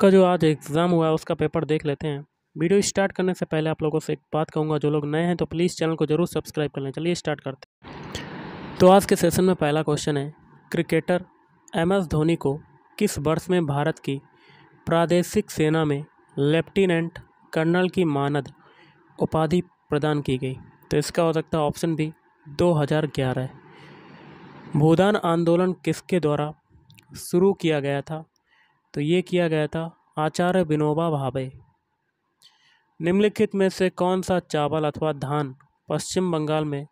का जो आज एग्ज़ाम हुआ है उसका पेपर देख लेते हैं वीडियो स्टार्ट करने से पहले आप लोगों से एक बात कहूँगा जो लोग नए हैं तो प्लीज़ चैनल को ज़रूर सब्सक्राइब कर लें चलिए स्टार्ट करते हैं तो आज के सेशन में पहला क्वेश्चन है क्रिकेटर एम एस धोनी को किस वर्ष में भारत की प्रादेशिक सेना में लेफ्टिनेंट कर्नल की मानद उपाधि प्रदान की गई तो इसका हो सकता है ऑप्शन बी 2011 भूदान आंदोलन किसके द्वारा शुरू किया गया था तो ये किया गया था आचार्य विनोबा भावे निम्नलिखित में से कौन सा चावल अथवा धान पश्चिम बंगाल में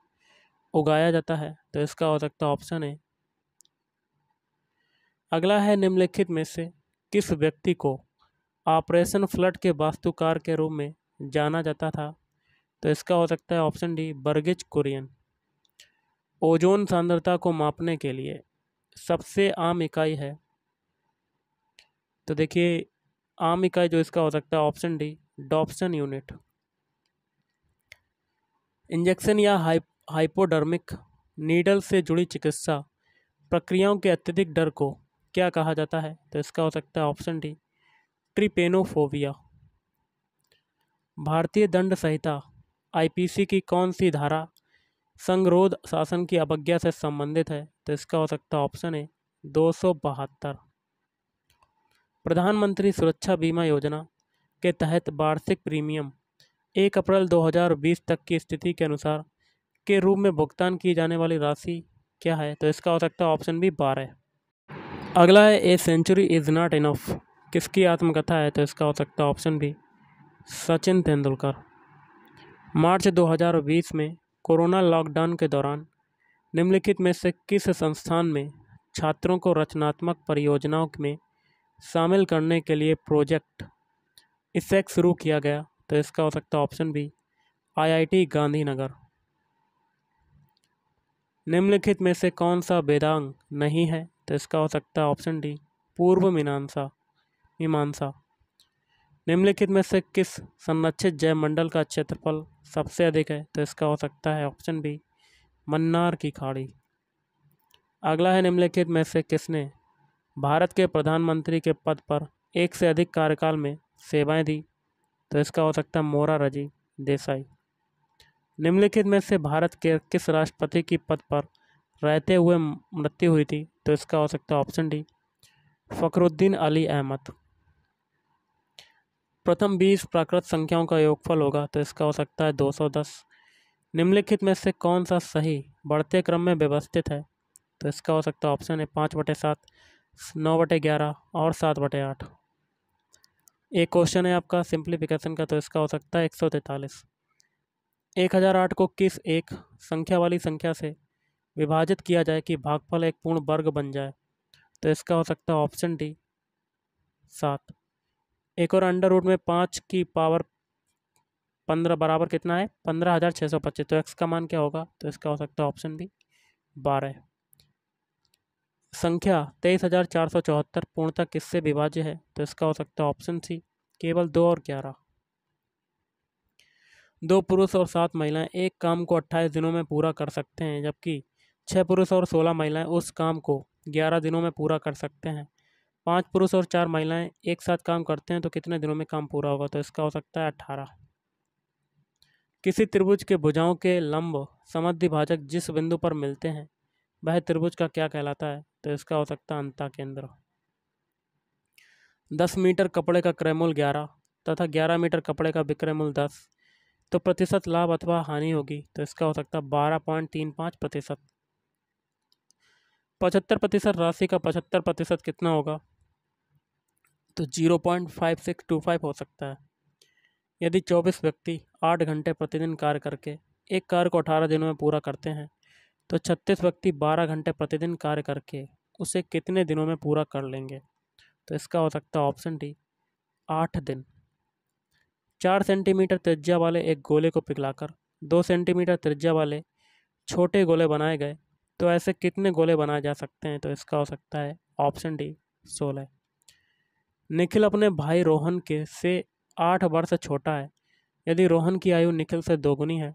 उगाया जाता है तो इसका हो सकता ऑप्शन है अगला है निम्नलिखित में से किस व्यक्ति को ऑपरेशन फ्लड के वास्तुकार के रूप में जाना जाता था तो इसका हो सकता है option D Verghese Kurien ozone सांद्रता को मापने के लिए सबसे आम इकाई है तो देखिए आम इकाई जो इसका हो सकता है ऑप्शन डी डॉप्शन यूनिट इंजेक्शन या हाइप हाइपोडर्मिक नीडल से जुड़ी चिकित्सा प्रक्रियाओं के अत्यधिक डर को क्या कहा जाता है तो इसका हो सकता है ऑप्शन डी ट्रिपेनोफोबिया भारतीय दंड संहिता आईपीसी की कौन सी धारा संगरोध शासन की अवज्ञा से संबंधित है तो इसका हो सकता है ऑप्शन ए दो सौ बहत्तर प्रधानमंत्री सुरक्षा बीमा योजना के तहत वार्षिक प्रीमियम एक अप्रैल 2020 तक की स्थिति के अनुसार के रूप में भुगतान की जाने वाली राशि क्या है तो इसका हो सकता है ऑप्शन बी बारह अगला है a century is not enough किसकी आत्मकथा है तो इसका हो सकता है option B Sachin Tendulkar March 2020 में कोरोना लॉकडाउन के दौरान निम्नलिखित में से किस संस्थान में छात्रों को रचनात्मक परियोजनाओं में शामिल करने के लिए प्रोजेक्ट इससे शुरू किया गया तो इसका हो सकता है ऑप्शन बी आईआईटी गांधीनगर निम्नलिखित में से कौन सा वेदांग नहीं है तो इसका हो सकता ऑप्शन डी पूर्व मीमांसा मीमांसा निम्नलिखित में से किस संरक्षित जैव मंडल का क्षेत्रफल सबसे अधिक है तो इसका हो सकता है ऑप्शन बी मन्नार की खाड़ी अगला है निम्नलिखित में से किसने भारत के प्रधानमंत्री के पद पर एक से अधिक कार्यकाल में सेवाएं दी तो इसका हो सकता है मोरा रजी देसाई निम्नलिखित में से भारत के किस राष्ट्रपति की पद पर रहते हुए मृत्यु हुई थी तो इसका हो सकता है ऑप्शन डी फ़खरुद्दीन अली अहमद प्रथम बीस प्राकृत संख्याओं का योगफल होगा तो इसका हो सकता है 210 निम्नलिखित में से कौन सा सही बढ़ते क्रम में व्यवस्थित है तो इसका हो सकता है ऑप्शन है पाँच बटे सात नौ बटे ग्यारह और सात बटे आठ एक क्वेश्चन है आपका सिंप्लीफिकेशन का तो इसका हो सकता है एक सौ तैंतालीस एक हज़ार आठ को किस एक संख्या वाली संख्या से विभाजित किया जाए कि भागफल एक पूर्ण वर्ग बन जाए तो इसका हो सकता है ऑप्शन डी सात एक और अंडर रूट में पाँच की पावर पंद्रह बराबर कितना है पंद्रह हज़ार छः सौ पच्चीस तो एक्स का मान क्या होगा तो इसका हो सकता है ऑप्शन बी बारह संख्या तेईस हज़ार चार सौ चौहत्तर पूर्णतः किससे विभाज्य है तो इसका हो सकता है ऑप्शन सी केवल दो और ग्यारह दो पुरुष और सात महिलाएं एक काम को अट्ठाईस दिनों में पूरा कर सकते हैं जबकि छः पुरुष और सोलह महिलाएं उस काम को ग्यारह दिनों में पूरा कर सकते हैं पांच पुरुष और चार महिलाएं एक साथ काम करते हैं तो कितने दिनों में काम पूरा होगा तो इसका हो सकता है अट्ठारह किसी त्रिभुज के भुजाओं के लंब भाजक जिस बिंदु पर मिलते हैं वह त्रिभुज का क्या कहलाता है तो इसका हो सकता है अंता केंद्र दस मीटर कपड़े का क्रयमूल ग्यारह तथा ग्यारह मीटर कपड़े का विक्रयमूल दस तो प्रतिशत लाभ अथवा हानि होगी तो इसका हो सकता है बारह पॉइंट तीन पाँच प्रतिशत पचहत्तर प्रतिशत राशि का पचहत्तर प्रतिशत कितना होगा तो zero point five six two five हो सकता है यदि चौबीस व्यक्ति आठ घंटे प्रतिदिन कार्य करके एक कार्य को अठारह दिनों में पूरा करते हैं तो छत्तीस व्यक्ति बारह घंटे प्रतिदिन कार्य करके उसे कितने दिनों में पूरा कर लेंगे तो इसका हो सकता है ऑप्शन डी आठ दिन चार सेंटीमीटर त्रिज्या वाले एक गोले को पिघलाकर दो सेंटीमीटर त्रिज्या वाले छोटे गोले बनाए गए तो ऐसे कितने गोले बनाए जा सकते हैं तो इसका हो सकता है ऑप्शन डी सोलह निखिल अपने भाई रोहन के से आठ वर्ष छोटा है यदि रोहन की आयु निखिल से दोगुनी है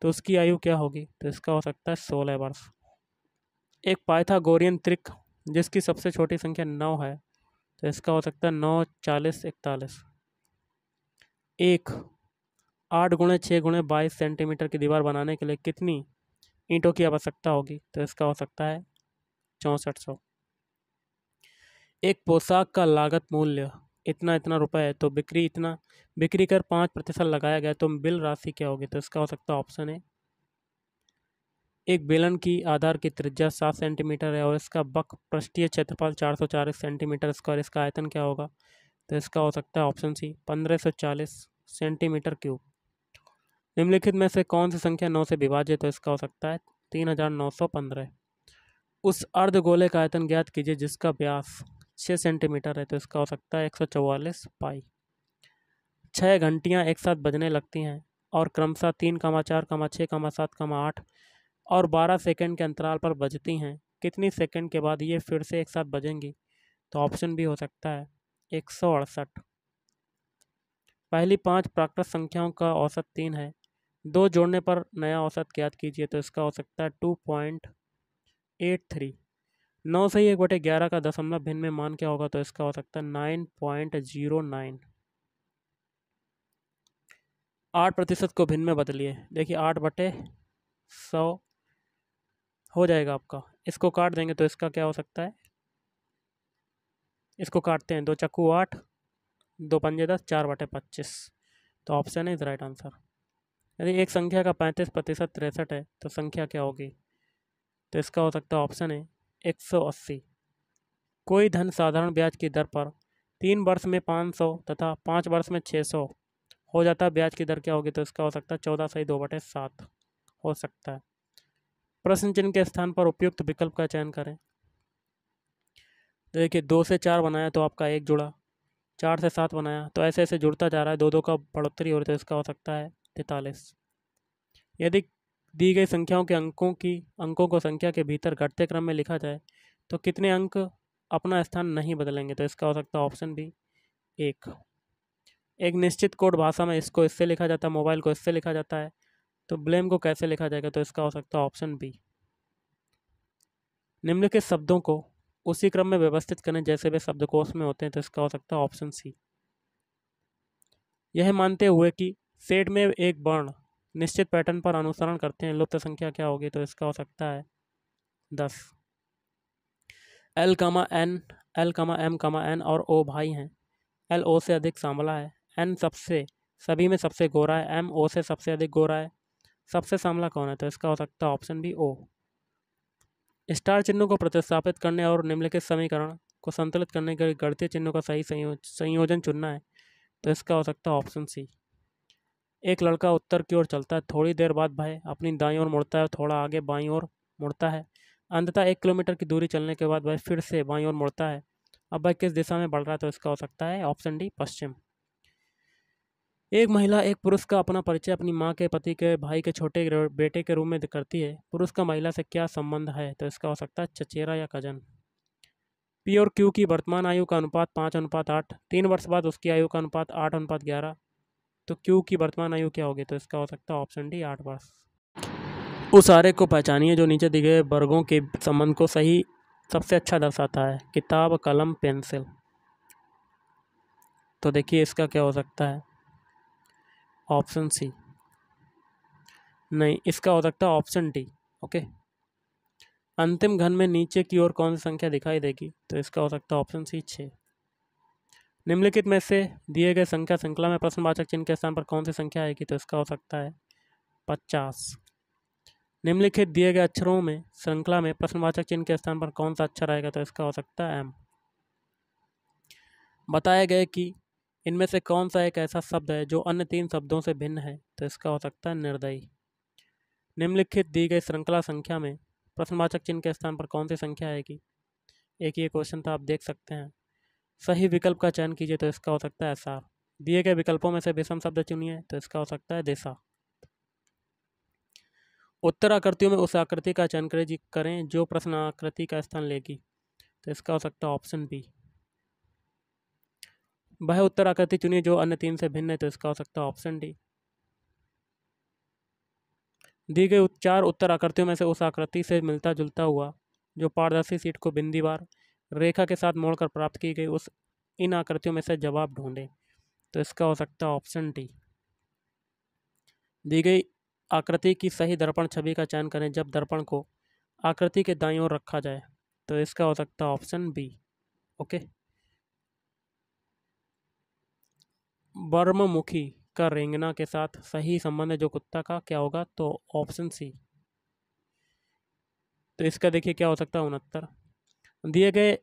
तो उसकी आयु क्या होगी तो इसका हो सकता है सोलह वर्ष एक पाइथागोरियन त्रिक जिसकी सबसे छोटी संख्या नौ है तो इसका हो सकता है नौ चालीस इकतालीस एक आठ गुणे छः गुणे बाईस सेंटीमीटर की दीवार बनाने के लिए कितनी ईंटों की आवश्यकता होगी तो इसका हो सकता है चौंसठ सौ एक पोशाक का लागत मूल्य इतना इतना रुपए है तो बिक्री इतना बिक्री कर पाँच प्रतिशत लगाया गया तो बिल राशि क्या होगी तो इसका हो सकता है ऑप्शन है एक बेलन की आधार की त्रिज्या सात सेंटीमीटर है और इसका बक पृष्ठीय क्षेत्रफल चार सौ चालीस सेंटीमीटर स्क्वायर इसका आयतन क्या होगा तो इसका हो सकता है ऑप्शन सी पंद्रह सौ चालीस सेंटीमीटर क्यूब निम्नलिखित में से कौन सी संख्या नौ से विभाजित तो इसका हो सकता है तीन हज़ार नौ सौ पंद्रह उस अर्ध गोले का आयतन ज्ञात कीजिए जिसका व्यास छः सेंटीमीटर है तो इसका हो सकता है एक सौ चौवालीस पाई छः घंटियाँ एक साथ बजने लगती हैं और क्रमशः तीन कमा चार कमा छः कमा सात कमा आठ और 12 सेकंड के अंतराल पर बजती हैं कितनी सेकंड के बाद ये फिर से एक साथ बजेंगी तो ऑप्शन भी हो सकता है एक सौ अड़सठ पहली पांच प्राकृत संख्याओं का औसत तीन है दो जोड़ने पर नया औसत ज्ञात कीजिए तो इसका हो सकता है टू पॉइंट एट थ्री नौ से ही एक बटे ग्यारह का दशमलव भिन्न में मान क्या होगा तो इसका हो सकता है नाइन पॉइंट जीरो नाइन आठ प्रतिशत को भिन्न में बदलिए देखिए आठ बटे सौ हो जाएगा आपका इसको काट देंगे तो इसका क्या हो सकता है इसको काटते हैं दो चक्कू आठ दो पंजे दस चार बटे पच्चीस तो ऑप्शन है इज राइट आंसर यदि एक संख्या का पैंतीस प्रतिशत तिरसठ है तो संख्या क्या होगी तो इसका हो सकता है ऑप्शन है एक सौ अस्सी कोई धन साधारण ब्याज की दर पर तीन वर्ष में पाँच सौ तथा पाँच वर्ष में छः सौ हो जाता है ब्याज की दर क्या होगी तो इसका हो सकता है चौदह सही दो बटे सात हो सकता है प्रश्न चिन्ह के स्थान पर उपयुक्त विकल्प का चयन करें देखिए दो से चार बनाया तो आपका एक जुड़ा चार से सात बनाया तो ऐसे ऐसे जुड़ता जा रहा है दो दो का बढ़ोतरी हो रही तो इसका हो सकता है तैतालीस यदि दी गई संख्याओं के अंकों की अंकों को संख्या के भीतर घटते क्रम में लिखा जाए तो कितने अंक अपना स्थान नहीं बदलेंगे तो इसका हो सकता है ऑप्शन बी एक एक निश्चित कोड भाषा में इसको इससे लिखा जाता है मोबाइल को इससे लिखा जाता है तो ब्लेम को कैसे लिखा जाएगा तो इसका हो सकता है ऑप्शन बी निम्नलिखित शब्दों को उसी क्रम में व्यवस्थित करें जैसे वे शब्दकोश में होते हैं तो इसका हो सकता है ऑप्शन सी यह मानते हुए कि सेट में एक वर्ण निश्चित पैटर्न पर अनुसरण करते हैं लुप्त संख्या क्या होगी तो इसका हो सकता है दस L comma N L comma M comma N और ओ भाई हैं एल ओ से अधिक सांवला है एन सबसे सभी में सबसे गोरा है एम ओ से सबसे अधिक गोरा है सबसे सामला कौन है तो इसका हो सकता है ऑप्शन बी ओ स्टार चिन्हों को प्रतिस्थापित करने और निम्नलिखित समीकरण को संतुलित करने के लिए गणितीय चिन्हों का सही संयोजन चुनना है तो इसका हो सकता है ऑप्शन सी एक लड़का उत्तर की ओर चलता है थोड़ी देर बाद भाई अपनी दाई ओर मुड़ता है थोड़ा आगे बाई ओर मुड़ता है अंततः एक किलोमीटर की दूरी चलने के बाद भाई फिर से बाई ओर मुड़ता है अब भाई किस दिशा में बढ़ रहा है तो इसका हो सकता है ऑप्शन डी पश्चिम एक महिला एक पुरुष का अपना परिचय अपनी माँ के पति के भाई के छोटे बेटे के रूप में करती है पुरुष का महिला से क्या संबंध है तो इसका हो सकता है चचेरा या कजन पी और क्यू की वर्तमान आयु का अनुपात पाँच अनुपात आठ तीन वर्ष बाद उसकी आयु का अनुपात आठ अनुपात ग्यारह तो क्यू की वर्तमान आयु क्या होगी तो इसका हो सकता है ऑप्शन डी आठ वर्ष उस आरे को पहचानिए जो नीचे दिए गए वर्गों के संबंध को सही सबसे अच्छा दर्शाता है किताब कलम पेंसिल तो देखिए इसका क्या हो सकता है ऑप्शन सी नहीं इसका हो सकता है ऑप्शन डी ओके अंतिम घन में नीचे की ओर कौन सी संख्या दिखाई देगी तो इसका हो सकता है ऑप्शन सी छः निम्नलिखित में से दिए गए संख्या श्रृंखला में प्रश्नवाचक चिन्ह के स्थान पर कौन सी संख्या आएगी तो इसका हो सकता है पचास निम्नलिखित दिए गए अक्षरों में श्रृंखला में प्रश्नवाचक चिन्ह के स्थान पर कौन सा अक्षर आएगा तो इसका हो सकता है एम बताया गया कि इनमें से कौन सा एक ऐसा शब्द है जो अन्य तीन शब्दों से भिन्न है तो इसका हो सकता है निर्दयी निम्नलिखित दी गई श्रृंखला संख्या में प्रश्नवाचक चिन्ह के स्थान पर कौन सी संख्या आएगी एक ये क्वेश्चन था आप देख सकते हैं सही विकल्प का चयन कीजिए तो इसका हो सकता है ऐसा दिए गए विकल्पों में से विषम शब्द चुनिए तो इसका हो सकता है देशा उत्तर आकृतियों में उस आकृति का चयन करें जो प्रश्न आकृति का स्थान लेगी तो इसका हो सकता है ऑप्शन बी वह उत्तर आकृति चुनिए जो अन्य तीन से भिन्न है तो इसका हो सकता है ऑप्शन डी दी गई चार उत्तर आकृतियों में से उस आकृति से मिलता जुलता हुआ जो पारदर्शी सीट को बिंदीवार रेखा के साथ मोड़कर प्राप्त की गई उस इन आकृतियों में से जवाब ढूंढें तो इसका हो सकता है ऑप्शन डी दी गई आकृति की सही दर्पण छवि का चयन करें जब दर्पण को आकृति के दाई ओर रखा जाए तो इसका हो सकता है ऑप्शन बी ओके बर्ममुखी का रेंगना के साथ सही संबंध है जो कुत्ता का क्या होगा तो ऑप्शन सी तो इसका देखिए क्या हो सकता है उनहत्तर दिए गए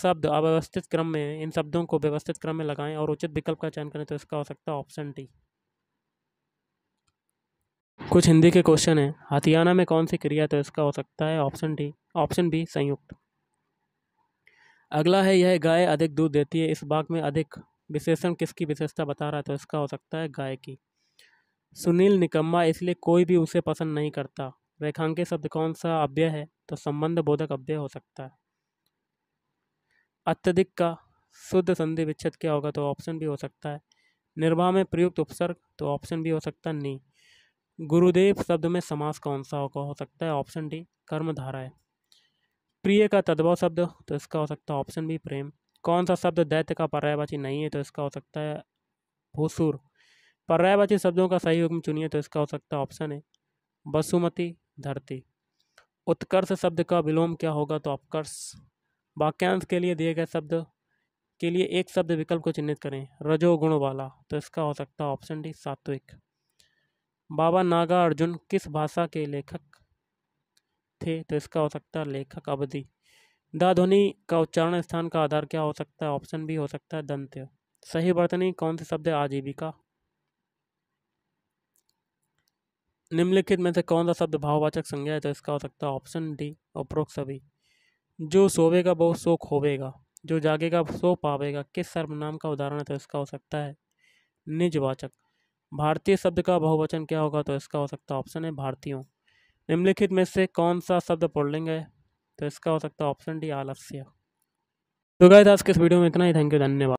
शब्द अव्यवस्थित क्रम में इन शब्दों को व्यवस्थित क्रम में लगाएं और उचित विकल्प का चयन करें तो इसका हो सकता है ऑप्शन डी कुछ हिंदी के क्वेश्चन हैं हथियाना में कौन सी क्रिया तो इसका हो सकता है ऑप्शन डी ऑप्शन बी संयुक्त अगला है यह गाय अधिक दूध देती है इस बाग में अधिक विशेषण किसकी विशेषता बता रहा है तो इसका हो सकता है गाय की सुनील निकम्मा इसलिए कोई भी उसे पसंद नहीं करता रेखांकित शब्द कौन सा अव्यय है तो संबंध बोधक अव्यय हो सकता है अत्यधिक का शुद्ध संधि विच्छेद क्या होगा तो ऑप्शन भी हो सकता है निर्वाह में प्रयुक्त उपसर्ग तो ऑप्शन भी हो सकता है नी गुरुदेव शब्द में समास कौन सा होगा हो सकता है ऑप्शन डी कर्मधारा है प्रिय का तद्भव शब्द तो इसका हो सकता है ऑप्शन बी प्रेम कौन सा शब्द दैत्य का पर्यायवाची नहीं है तो इसका हो सकता है भूसुर पर्यायवाची शब्दों का सही हुक्म चुनिए तो इसका हो सकता है ऑप्शन है बसुमती धरती उत्कर्ष शब्द का विलोम क्या होगा तो अपकर्ष वाक्यांश के लिए दिए गए शब्द के लिए एक शब्द विकल्प को चिन्हित करें रजोगुण वाला तो इसका हो सकता है ऑप्शन डी सात्विक बाबा नागा अर्जुन किस भाषा के लेखक थे तो इसका हो सकता है लेखक अवधि द ध्वनि का उच्चारण स्थान का आधार क्या हो सकता है ऑप्शन भी हो सकता है दंत्य सही वर्तनी कौन से शब्द है आजीविका निम्नलिखित में से कौन सा शब्द भाववाचक संज्ञा है तो इसका हो सकता है ऑप्शन डी उपरोक्त सभी जो सोवेगा बहुत सो खोवेगा जो जागेगा सो पावेगा किस सर्वनाम का उदाहरण है तो इसका हो सकता है निजवाचक भारतीय शब्द का बहुवचन क्या होगा तो इसका हो सकता है ऑप्शन है भारतीयों निम्नलिखित में से कौन सा शब्द पुल्लिंग है तो इसका हो सकता है ऑप्शन डी आलस्य तो गाय आज के इस वीडियो में इतना ही थैंक यू धन्यवाद